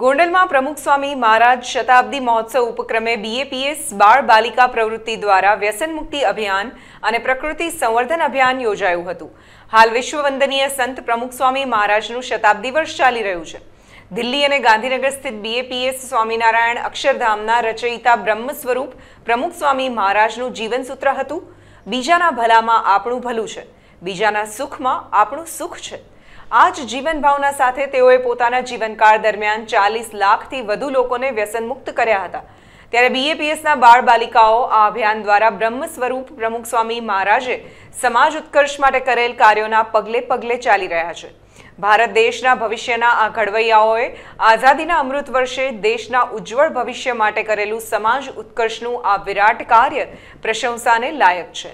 ગોંડલમાં પ્રમુખ સ્વામી મહારાજ શતાબ્દી મહોત્સવ ઉપક્રમે બીએપીએસ બાળ બાલિકા પ્રવૃત્તિ દ્વારા વ્યસન મુક્તિ અભિયાન અને પ્રકૃતિ સંવર્ધન અભિયાન યોજાયું હતું હાલ વિશ્વવંદનીય સંત પ્રમુખ સ્વામી મહારાજનું શતાબ્દી વર્ષ ચાલી રહ્યું છે દિલ્હી અને ગાંધીનગર સ્થિત બીએપીએસ સ્વામિનારાયણ અક્ષરધામના રચયિતા બ્રહ્મ સ્વરૂપ પ્રમુખ સ્વામી મહારાજનું જીવનસૂત્ર હતું બીજાના ભલામાં આપણું ભલું છે બીજાના સુખમાં આપણું સુખ છે આ જ જીવન સાથે તેઓએ પોતાના જીવનકાળ દરમિયાન ચાલીસ લાખથી વધુ લોકોને વ્યસનમુક્ત કર્યા હતા ત્યારે બીએપીએસના બાળ બાલિકાઓ આ અભિયાન દ્વારા બ્રહ્મ સ્વરૂપ પ્રમુખ સ્વામી મહારાજે સમાજ ઉત્કર્ષ માટે કરેલ કાર્યોના પગલે પગલે ચાલી રહ્યા છે ભારત દેશના ભવિષ્યના આ ઘડવૈયાઓએ આઝાદીના અમૃત વર્ષે દેશના ઉજ્જવળ ભવિષ્ય માટે કરેલું સમાજ ઉત્કર્ષનું આ વિરાટ કાર્ય પ્રશંસાને લાયક છે